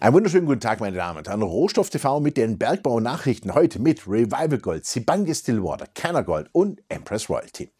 Einen wunderschönen guten Tag, meine Damen und Herren. Rohstoff TV mit den Bergbau-Nachrichten heute mit Revival Gold, Sibanye Stillwater, Canner Gold und Empress Royalty.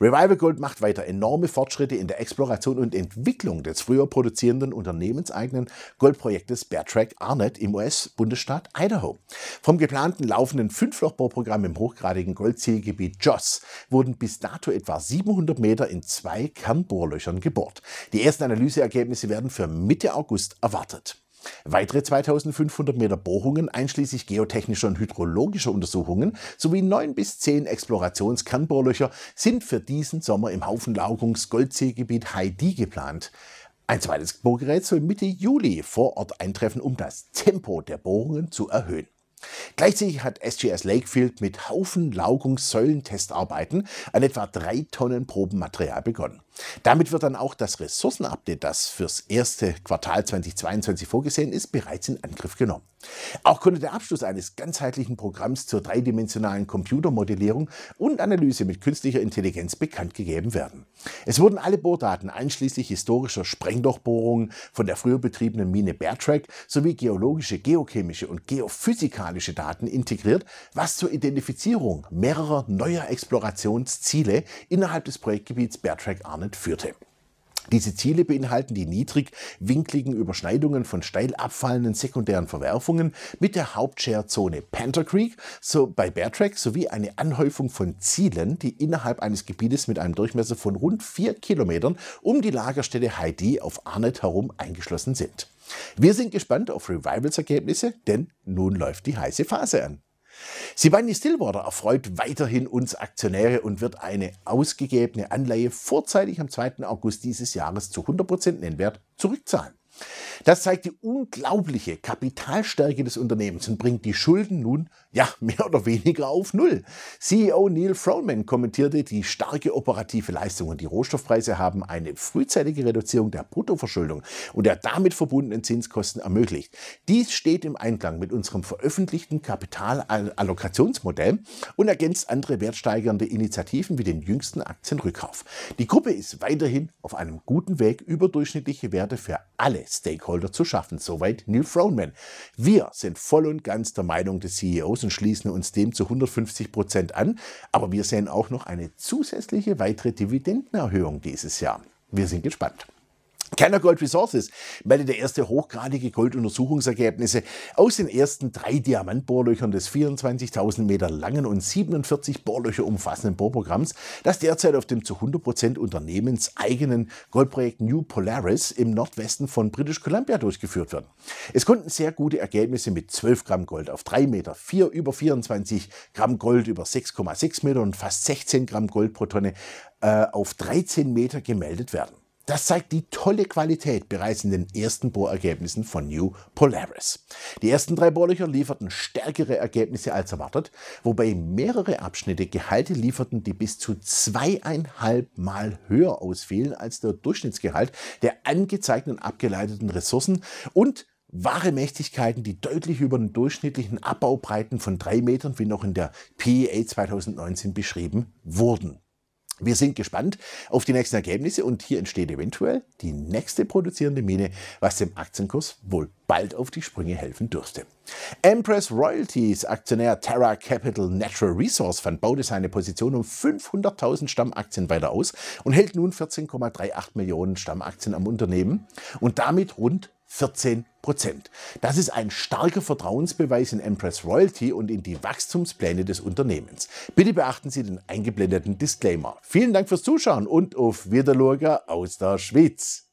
Revival Gold macht weiter enorme Fortschritte in der Exploration und Entwicklung des früher produzierenden unternehmenseigenen Goldprojektes Beartrack Arnett im US-Bundesstaat Idaho. Vom geplanten laufenden Fünflochbohrprogramm im hochgradigen Goldzielgebiet Joss wurden bis dato etwa 700 Meter in zwei Kernbohrlöchern gebohrt. Die ersten Analyseergebnisse werden für Mitte August erwartet. Weitere 2500 Meter Bohrungen einschließlich geotechnischer und hydrologischer Untersuchungen sowie neun bis zehn Explorationskernbohrlöcher sind für diesen Sommer im haufenlagerungs goldseegebiet gebiet Heidi geplant. Ein zweites Bohrgerät soll Mitte Juli vor Ort eintreffen, um das Tempo der Bohrungen zu erhöhen. Gleichzeitig hat SGS Lakefield mit Haufen Laugungssäulentestarbeiten an etwa drei Tonnen Probenmaterial begonnen. Damit wird dann auch das Ressourcenupdate, das fürs erste Quartal 2022 vorgesehen ist, bereits in Angriff genommen. Auch konnte der Abschluss eines ganzheitlichen Programms zur dreidimensionalen Computermodellierung und Analyse mit künstlicher Intelligenz bekannt gegeben werden. Es wurden alle Bohrdaten einschließlich historischer Sprengdurchbohrungen von der früher betriebenen Mine Beartrack sowie geologische, geochemische und geophysikalische Daten integriert, was zur Identifizierung mehrerer neuer Explorationsziele innerhalb des Projektgebiets Beartrack Arne Internet führte. Diese Ziele beinhalten die niedrigwinkligen Überschneidungen von steil abfallenden sekundären Verwerfungen mit der Hauptscherezone Panther Creek so bei Beartrack sowie eine Anhäufung von Zielen, die innerhalb eines Gebietes mit einem Durchmesser von rund vier Kilometern um die Lagerstätte Heidi auf Arnett herum eingeschlossen sind. Wir sind gespannt auf Revivals Ergebnisse, denn nun läuft die heiße Phase an. Sibanye Stillwater erfreut weiterhin uns Aktionäre und wird eine ausgegebene Anleihe vorzeitig am 2. August dieses Jahres zu 100% Nennwert zurückzahlen. Das zeigt die unglaubliche Kapitalstärke des Unternehmens und bringt die Schulden nun, ja, mehr oder weniger auf Null. CEO Neil Froneman kommentierte die starke operative Leistung und die Rohstoffpreise haben eine frühzeitige Reduzierung der Bruttoverschuldung und der damit verbundenen Zinskosten ermöglicht. Dies steht im Einklang mit unserem veröffentlichten Kapitalallokationsmodell und ergänzt andere wertsteigernde Initiativen wie den jüngsten Aktienrückkauf. Die Gruppe ist weiterhin auf einem guten Weg, überdurchschnittliche Werte für alle Stakeholder zu schaffen. Soweit Neil Froneman. Wir sind voll und ganz der Meinung des CEOs und schließen uns dem zu 150 Prozent an, aber wir sehen auch noch eine zusätzliche weitere Dividendenerhöhung dieses Jahr. Wir sind gespannt. Keiner Gold Resources meldet der erste hochgradige Golduntersuchungsergebnisse aus den ersten drei Diamantbohrlöchern des 24.000 Meter langen und 47 Bohrlöcher umfassenden Bohrprogramms, das derzeit auf dem zu 100% unternehmenseigenen Goldprojekt New Polaris im Nordwesten von British Columbia durchgeführt wird. Es konnten sehr gute Ergebnisse mit 12 Gramm Gold auf 3 Meter, 4 über 24 Gramm Gold über 6,6 Meter und fast 16 Gramm Gold pro Tonne äh, auf 13 Meter gemeldet werden. Das zeigt die tolle Qualität bereits in den ersten Bohrergebnissen von New Polaris. Die ersten drei Bohrlöcher lieferten stärkere Ergebnisse als erwartet, wobei mehrere Abschnitte Gehalte lieferten, die bis zu zweieinhalb Mal höher ausfielen als der Durchschnittsgehalt der angezeigten abgeleiteten Ressourcen und wahre Mächtigkeiten, die deutlich über den durchschnittlichen Abbaubreiten von drei Metern, wie noch in der PEA 2019 beschrieben, wurden. Wir sind gespannt auf die nächsten Ergebnisse und hier entsteht eventuell die nächste produzierende Mine, was dem Aktienkurs wohl bald auf die Sprünge helfen dürfte. Empress Royalties Aktionär Terra Capital Natural Resource Fund baute seine Position um 500.000 Stammaktien weiter aus und hält nun 14,38 Millionen Stammaktien am Unternehmen und damit rund 14 Prozent. Das ist ein starker Vertrauensbeweis in Empress Royalty und in die Wachstumspläne des Unternehmens. Bitte beachten Sie den eingeblendeten Disclaimer. Vielen Dank fürs Zuschauen und auf Wiedersehen aus der Schweiz.